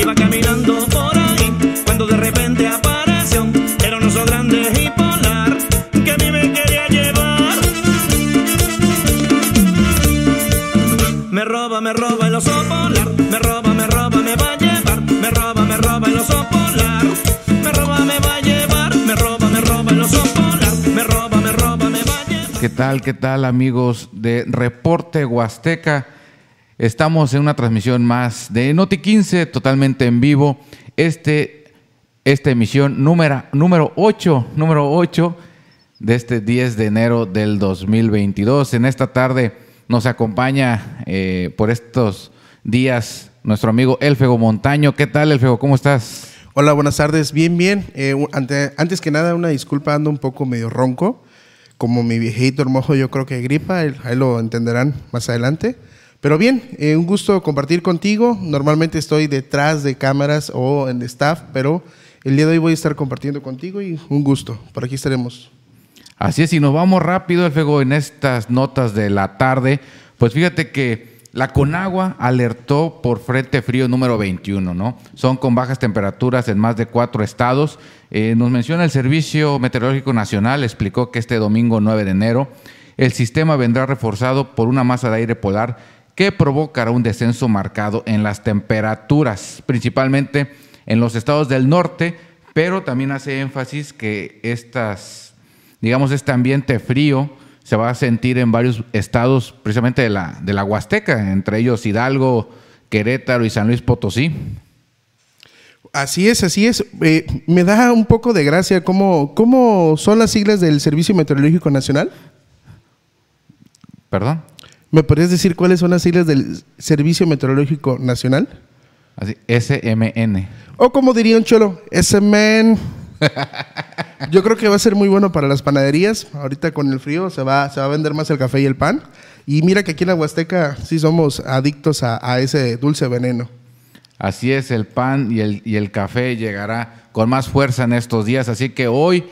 Iba caminando por ahí cuando de repente apareció. Era un oso grande y polar que a mí me quería llevar. Me roba, me roba el oso polar. Me roba, me roba, me va a llevar. Me roba, me roba el oso polar. Me roba, me va a llevar. Me roba, me roba el oso polar. Me roba, me roba, me va a llevar. ¿Qué tal, qué tal, amigos de Reporte Huasteca? Estamos en una transmisión más de Noti 15, totalmente en vivo. Este, esta emisión número, número 8, número 8 de este 10 de enero del 2022. En esta tarde nos acompaña eh, por estos días nuestro amigo Elfego Montaño. ¿Qué tal, Elfego? ¿Cómo estás? Hola, buenas tardes. Bien, bien. Eh, antes que nada, una disculpa, ando un poco medio ronco. Como mi viejito hermoso, yo creo que gripa, ahí lo entenderán más adelante. Pero bien, eh, un gusto compartir contigo. Normalmente estoy detrás de cámaras o en staff, pero el día de hoy voy a estar compartiendo contigo y un gusto. Por aquí estaremos. Así es, y nos vamos rápido, Fuego en estas notas de la tarde. Pues fíjate que la Conagua alertó por Frente Frío número 21, ¿no? Son con bajas temperaturas en más de cuatro estados. Eh, nos menciona el Servicio Meteorológico Nacional, explicó que este domingo 9 de enero el sistema vendrá reforzado por una masa de aire polar que provocará un descenso marcado en las temperaturas, principalmente en los estados del norte, pero también hace énfasis que estas, digamos, este ambiente frío se va a sentir en varios estados, precisamente de la, de la Huasteca, entre ellos Hidalgo, Querétaro y San Luis Potosí. Así es, así es. Eh, me da un poco de gracia cómo, cómo son las siglas del Servicio Meteorológico Nacional. ¿Perdón? ¿Me podrías decir cuáles son las siglas del Servicio Meteorológico Nacional? Así, SMN. O como diría un cholo, SMN. Yo creo que va a ser muy bueno para las panaderías. Ahorita con el frío se va, se va a vender más el café y el pan. Y mira que aquí en la Huasteca sí somos adictos a, ese dulce veneno. Así es, el pan y el, y el café llegará con más fuerza en estos días. Así que hoy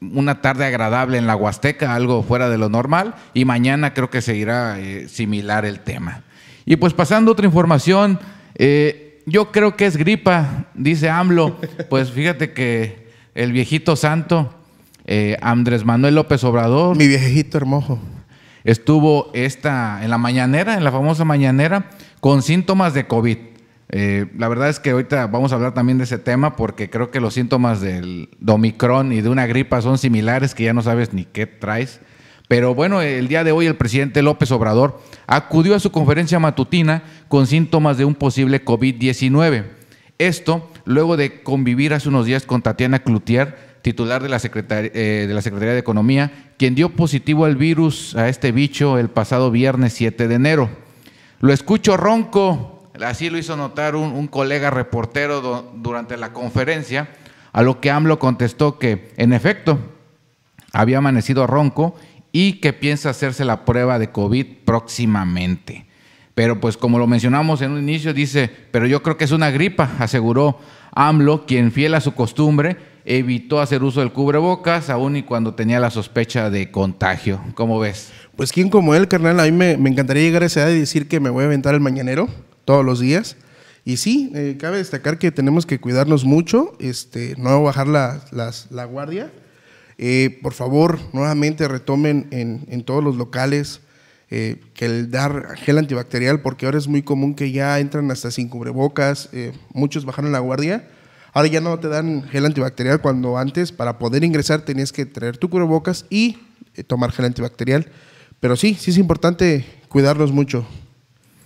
una tarde agradable en la Huasteca, algo fuera de lo normal, y mañana creo que seguirá eh, similar el tema. Y pues pasando otra información, eh, yo creo que es gripa, dice AMLO, pues fíjate que el viejito santo, eh, Andrés Manuel López Obrador. Mi viejito hermoso. Estuvo esta, en la mañanera, en la famosa mañanera, con síntomas de COVID. Eh, la verdad es que ahorita vamos a hablar también de ese tema porque creo que los síntomas del domicrón y de una gripa son similares que ya no sabes ni qué traes. Pero bueno, el día de hoy el presidente López Obrador acudió a su conferencia matutina con síntomas de un posible COVID-19. Esto luego de convivir hace unos días con Tatiana Cloutier, titular de la, eh, de la Secretaría de Economía, quien dio positivo al virus, a este bicho, el pasado viernes 7 de enero. Lo escucho ronco, Así lo hizo notar un, colega reportero durante la conferencia, a lo que AMLO contestó que, en efecto, había amanecido ronco y que piensa hacerse la prueba de COVID próximamente. Pero pues como lo mencionamos en un inicio, dice, pero yo creo que es una gripa, aseguró AMLO, quien fiel a su costumbre, evitó hacer uso del cubrebocas, aún y cuando tenía la sospecha de contagio. ¿Cómo ves? Pues quién como él, carnal, a mí me, me encantaría llegar a esa edad y decir que me voy a aventar el mañanero todos los días. Y sí, eh, cabe destacar que tenemos que cuidarnos mucho, este, no bajar la, guardia. Eh, por favor, nuevamente retomen en, todos los locales eh, que el dar gel antibacterial, porque ahora es muy común que ya entran hasta sin cubrebocas, muchos bajaron la guardia. Ahora ya no te dan gel antibacterial cuando antes para poder ingresar tenías que traer tu cubrebocas y tomar gel antibacterial. Pero sí, sí es importante cuidarnos mucho.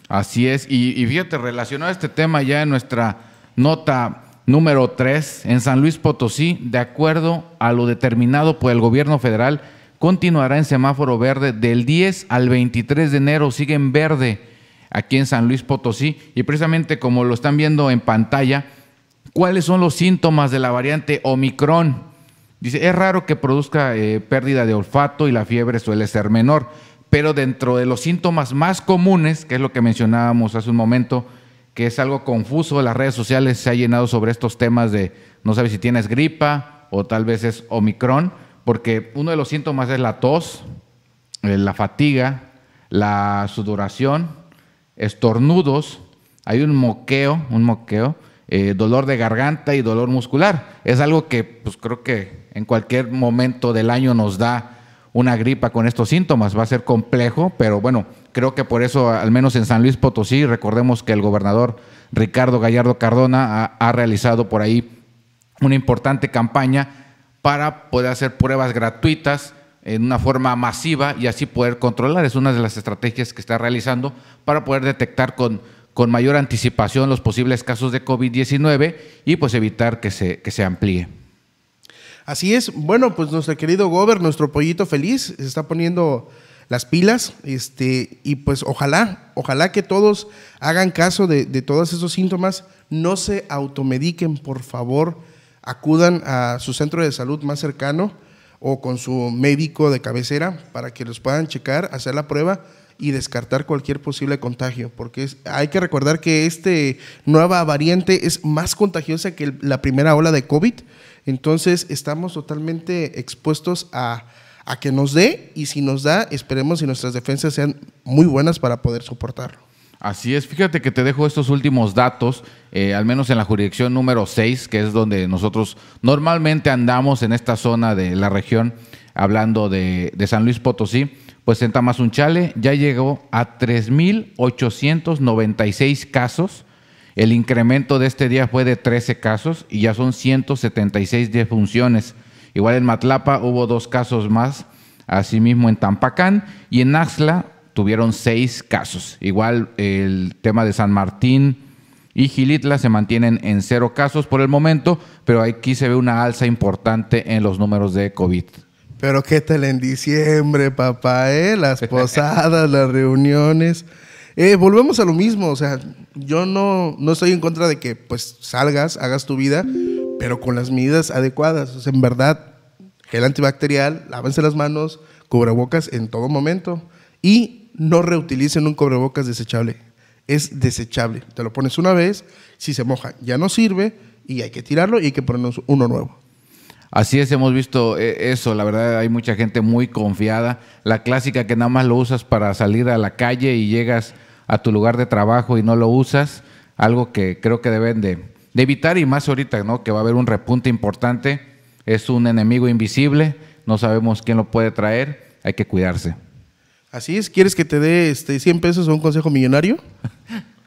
Así es, y, fíjate, relacionado a este tema ya en nuestra nota número 3, en San Luis Potosí, de acuerdo a lo determinado por el gobierno federal, continuará en semáforo verde del 10 al 23 de enero, sigue en verde aquí en San Luis Potosí, y precisamente como lo están viendo en pantalla, ¿cuáles son los síntomas de la variante Omicron? Dice, es raro que produzca eh, pérdida de olfato y la fiebre suele ser menor pero dentro de los síntomas más comunes, que es lo que mencionábamos hace un momento, que es algo confuso, las redes sociales se ha llenado sobre estos temas de no sabes si tienes gripa o tal vez es Omicron, porque uno de los síntomas es la tos, eh, la fatiga, la sudoración, estornudos, hay un moqueo, un moqueo, eh, dolor de garganta y dolor muscular. Es algo que pues creo que en cualquier momento del año nos da una gripa con estos síntomas. Va a ser complejo, pero bueno, creo que por eso, al menos en San Luis Potosí, recordemos que el gobernador Ricardo Gallardo Cardona ha, realizado por ahí una importante campaña para poder hacer pruebas gratuitas en una forma masiva y así poder controlar. Es una de las estrategias que está realizando para poder detectar con, con mayor anticipación los posibles casos de COVID-19 y pues evitar que se, que se amplíe. Así es. Bueno, pues nuestro querido Gober, nuestro pollito feliz, se está poniendo las pilas, este, y pues ojalá, ojalá que todos hagan caso de, todos esos síntomas, no se automediquen, por favor, acudan a su centro de salud más cercano o con su médico de cabecera para que los puedan checar, hacer la prueba, y descartar cualquier posible contagio, porque hay que recordar que esta nueva variante es más contagiosa que la primera ola de COVID, entonces estamos totalmente expuestos a, que nos dé y si nos da, esperemos que nuestras defensas sean muy buenas para poder soportarlo. Así es, fíjate que te dejo estos últimos datos, eh, al menos en la jurisdicción número 6, que es donde nosotros normalmente andamos en esta zona de la región, hablando de, de San Luis Potosí pues en Tamazunchale ya llegó a 3.896 casos. El incremento de este día fue de 13 casos y ya son 176 defunciones. Igual en Matlapa hubo dos casos más, asimismo en Tampacán y en Axla tuvieron seis casos. Igual el tema de San Martín y Gilitla se mantienen en cero casos por el momento, pero aquí se ve una alza importante en los números de COVID. Pero qué tal en diciembre, papá, eh, Las posadas, las reuniones. Eh, volvemos a lo mismo, o sea, yo no, no estoy en contra de que pues salgas, hagas tu vida, pero con las medidas adecuadas. en verdad, el antibacterial, lávense las manos, cubrebocas en todo momento y no reutilicen un cubrebocas desechable. Es desechable. Te lo pones una vez, si se moja ya no sirve y hay que tirarlo y hay que ponernos uno nuevo. Así es, hemos visto eh, eso, la verdad hay mucha gente muy confiada, la clásica que nada más lo usas para salir a la calle y llegas a tu lugar de trabajo y no lo usas, algo que creo que deben de, evitar y más ahorita, ¿no? Que va a haber un repunte importante, es un enemigo invisible, no sabemos quién lo puede traer, hay que cuidarse. Así es, ¿quieres que te dé este, 100 pesos o un consejo millonario?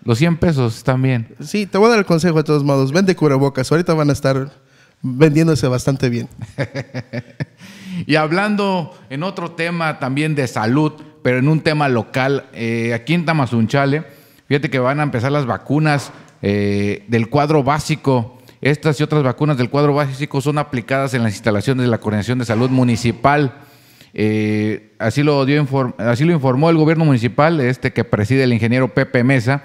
Los 100 pesos también. Sí, te voy a dar el consejo de todos modos, vende curabocas, ahorita van a estar vendiéndose bastante bien. y hablando en otro tema también de salud, pero en un tema local, eh, aquí en Tamazunchale, fíjate que van a empezar las vacunas eh, del cuadro básico. Estas y otras vacunas del cuadro básico son aplicadas en las instalaciones de la Coordinación de Salud Municipal. Eh, así, lo dio, así lo informó el gobierno municipal, este que preside el ingeniero Pepe Mesa,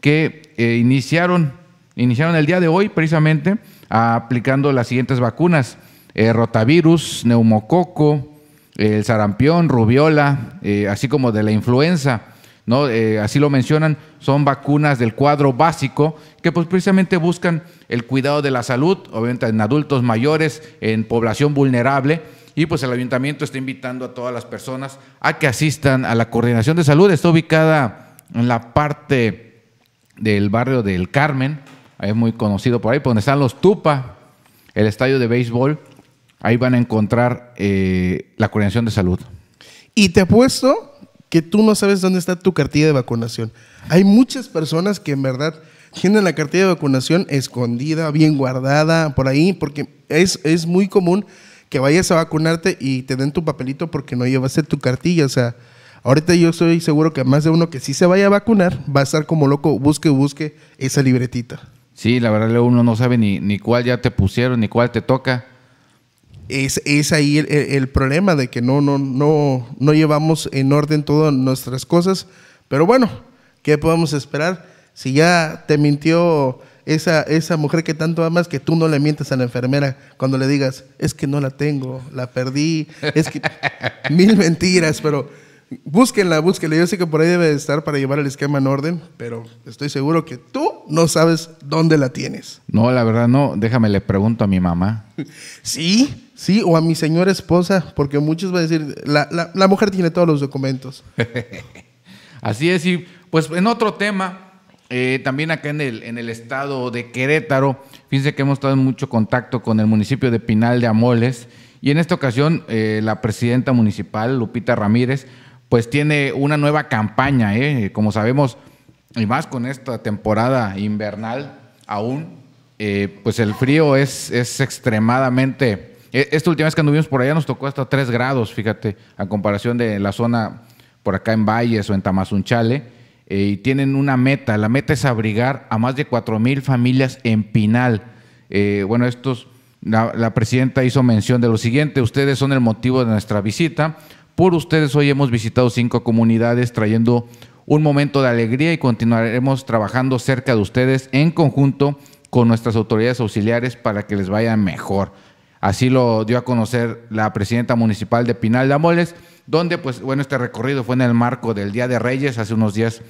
que iniciaron, iniciaron el día de hoy precisamente aplicando las siguientes vacunas, eh, rotavirus, neumococo, el sarampión, rubiola, eh, así como de la influenza. ¿no? Eh, así lo mencionan, son vacunas del cuadro básico que pues, precisamente buscan el cuidado de la salud, obviamente en adultos mayores, en población vulnerable. Y pues el ayuntamiento está invitando a todas las personas a que asistan a la coordinación de salud. Está ubicada en la parte del barrio del Carmen, es muy conocido por ahí, por donde están los Tupa, el estadio de béisbol, ahí van a encontrar eh, la coordinación de salud. Y te apuesto que tú no sabes dónde está tu cartilla de vacunación. Hay muchas personas que en verdad tienen la cartilla de vacunación escondida, bien guardada, por ahí, porque es, es muy común que vayas a vacunarte y te den tu papelito porque no llevaste tu cartilla. O sea, ahorita yo estoy seguro que más de uno que sí se vaya a vacunar va a estar como loco, busque, busque esa libretita. Sí, la verdad, uno no sabe ni, ni cuál ya te pusieron, ni cuál te toca. Es, ahí el, problema de que no, no, no, no llevamos en orden todas nuestras cosas. Pero bueno, ¿qué podemos esperar? Si ya te mintió esa, esa mujer que tanto amas, que tú no le mientes a la enfermera cuando le digas, es que no la tengo, la perdí, es que mil mentiras, pero Búsquenla, búsquenla. Yo sé que por ahí debe estar para llevar el esquema en orden, pero estoy seguro que tú no sabes dónde la tienes. No, la verdad no. Déjame, le pregunto a mi mamá. Sí, sí, o a mi señora esposa, porque muchos van a decir, la, la, mujer tiene todos los documentos. Así es, y pues en otro tema, eh, también acá en el, en el estado de Querétaro, fíjense que hemos estado en mucho contacto con el municipio de Pinal de Amoles, y en esta ocasión eh, la presidenta municipal, Lupita Ramírez, pues tiene una nueva campaña, ¿eh? como sabemos, y más con esta temporada invernal aún, eh, pues el frío es, es extremadamente... E, esta última vez que anduvimos por allá nos tocó hasta 3 grados, fíjate, a comparación de la zona por acá en Valles o en Tamazunchale. Eh, y tienen una meta, la meta es abrigar a más de cuatro mil familias en Pinal. bueno, estos, la presidenta hizo mención de lo siguiente, ustedes son el motivo de nuestra visita, por ustedes hoy hemos visitado cinco comunidades trayendo un momento de alegría y continuaremos trabajando cerca de ustedes en conjunto con nuestras autoridades auxiliares para que les vaya mejor. Así lo dio a conocer la presidenta municipal de Pinal de Amoles, donde pues bueno, este recorrido fue en el marco del Día de Reyes, hace unos días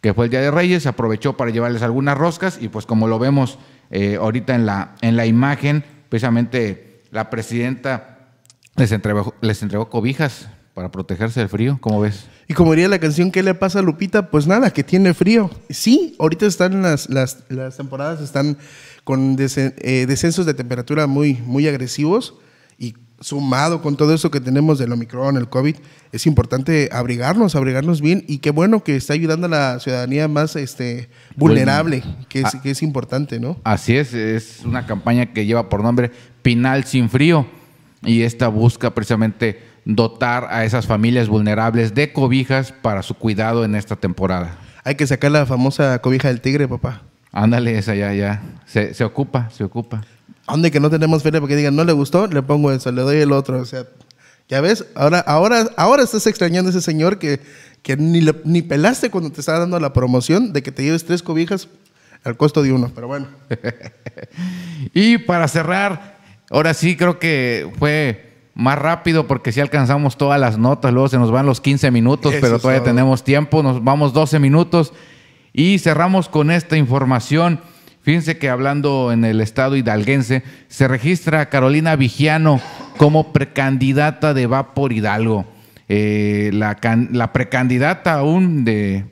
que fue el Día de Reyes, aprovechó para llevarles algunas roscas y pues como lo vemos eh, ahorita en la, en la imagen, precisamente la presidenta les entregó, les entregó cobijas para protegerse del frío, ¿cómo ves? Y como diría la canción ¿Qué le pasa a Lupita? Pues nada, que tiene frío. Sí, ahorita están las, las, temporadas, están con eh, descensos de temperatura muy, muy agresivos y sumado con todo eso que tenemos del Omicron, el COVID, es importante abrigarnos, abrigarnos bien y qué bueno que está ayudando a la ciudadanía más este, vulnerable, que, ah, que es importante, ¿no? Así es, es una campaña que lleva por nombre Pinal sin frío y esta busca precisamente dotar a esas familias vulnerables de cobijas para su cuidado en esta temporada. Hay que sacar la famosa cobija del tigre, papá. Ándale, esa ya, ya. Se, ocupa, se ocupa. Donde que no tenemos para que digan, no le gustó, le pongo eso, le doy el otro. O sea, ya ves, ahora, ahora, ahora estás extrañando a ese señor que, que ni, ni pelaste cuando te estaba dando la promoción de que te lleves tres cobijas al costo de uno, pero bueno. y para cerrar, ahora sí creo que fue más rápido porque si alcanzamos todas las notas, luego se nos van los 15 minutos, pero todavía tenemos tiempo, nos vamos 12 minutos y cerramos con esta información. Fíjense que hablando en el estado hidalguense, se registra a Carolina Vigiano como precandidata de Va por Hidalgo. Eh, la, la, precandidata aún de,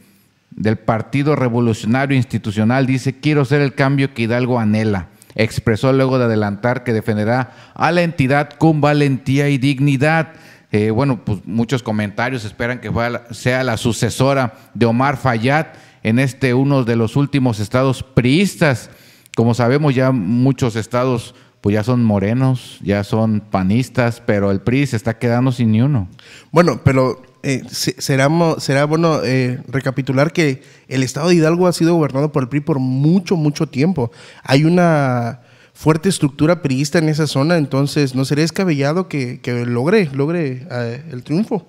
del Partido Revolucionario Institucional dice, quiero ser el cambio que Hidalgo anhela expresó luego de adelantar que defenderá a la entidad con valentía y dignidad. Eh, bueno, pues muchos comentarios esperan que sea la sucesora de Omar Fayad en este uno de los últimos estados priistas. Como sabemos ya muchos estados pues ya son morenos, ya son panistas, pero el PRI se está quedando sin ni uno. Bueno, pero eh, será, será bueno eh, recapitular que el estado de Hidalgo ha sido gobernado por el PRI por mucho, mucho tiempo. Hay una fuerte estructura priista en esa zona, entonces no sería descabellado que, logre, eh, el triunfo.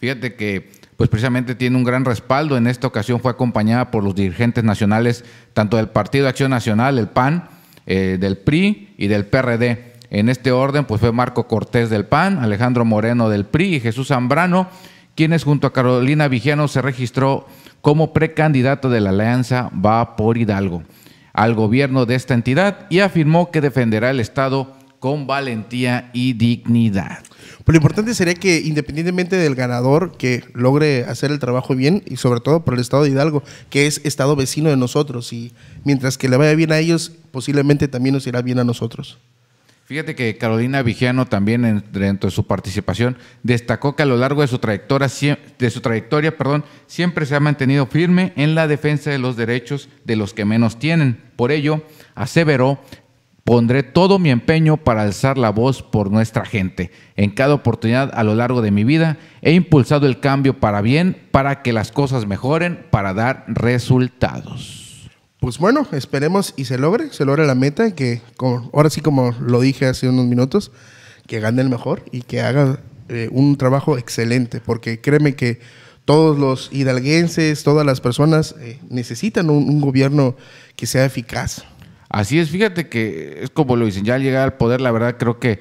Fíjate que pues precisamente tiene un gran respaldo. En esta ocasión fue acompañada por los dirigentes nacionales, tanto del Partido Acción Nacional, el PAN, del PRI y del PRD. En este orden, pues fue Marco Cortés del PAN, Alejandro Moreno del PRI y Jesús Zambrano, quienes junto a Carolina Vigiano se registró como precandidato de la Alianza Va por Hidalgo al gobierno de esta entidad y afirmó que defenderá el Estado con valentía y dignidad. Pues, lo importante sería que independientemente del ganador que logre hacer el trabajo bien y sobre todo por el estado de Hidalgo, que es estado vecino de nosotros y mientras que le vaya bien a ellos, posiblemente también nos irá bien a nosotros. Fíjate que Carolina Vigiano también dentro de su participación destacó que a lo largo de su trayectoria, de su trayectoria siempre se ha mantenido firme en la defensa de los derechos de los que menos tienen. Por ello, aseveró, pondré todo mi empeño para alzar la voz por nuestra gente. En cada oportunidad a lo largo de mi vida he impulsado el cambio para bien, para que las cosas mejoren, para dar resultados pues bueno, esperemos y se logre, se logre la meta, que ahora sí como lo dije hace unos minutos, que gane el mejor y que haga eh, un trabajo excelente, porque créeme que todos los hidalguenses, todas las personas eh, necesitan un, gobierno que sea eficaz. Así es, fíjate que es como lo dicen, ya al llegar al poder, la verdad creo que,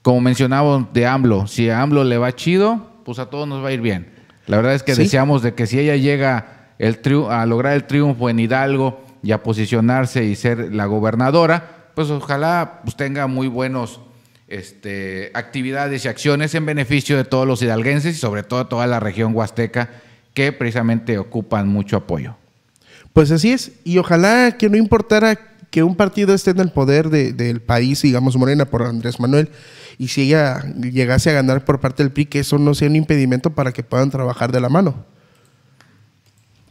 como mencionaba de AMLO, si a AMLO le va chido, pues a todos nos va a ir bien. La verdad es que deseamos de que si ella llega el a lograr el triunfo en Hidalgo, y a posicionarse y ser la gobernadora, pues ojalá pues, tenga muy buenos este, actividades y acciones en beneficio de todos los hidalguenses y sobre todo toda la región huasteca que precisamente ocupan mucho apoyo. Pues así es, y ojalá que no importara que un partido esté en el poder del país, digamos Morena, por Andrés Manuel, y si ella llegase a ganar por parte del PRI, que eso no sea un impedimento para que puedan trabajar de la mano.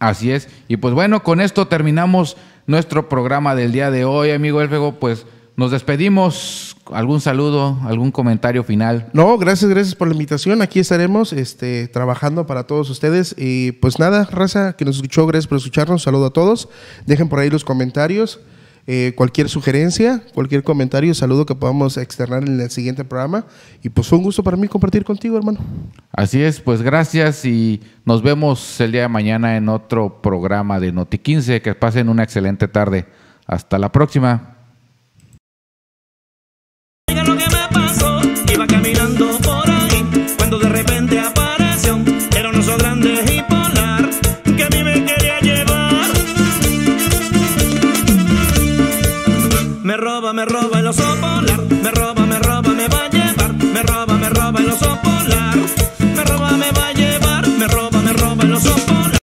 Así es. Y pues bueno, con esto terminamos nuestro programa del día de hoy, amigo Elfego. Pues nos despedimos. ¿Algún saludo, algún comentario final? No, gracias, gracias por la invitación. Aquí estaremos este, trabajando para todos ustedes. Y pues nada, raza que nos escuchó, gracias por escucharnos. Saludo a todos. Dejen por ahí los comentarios. Eh, cualquier sugerencia, cualquier comentario, saludo que podamos externar en el siguiente programa. Y pues fue un gusto para mí compartir contigo, hermano. Así es, pues gracias y nos vemos el día de mañana en otro programa de Noti 15. Que pasen una excelente tarde. Hasta la próxima.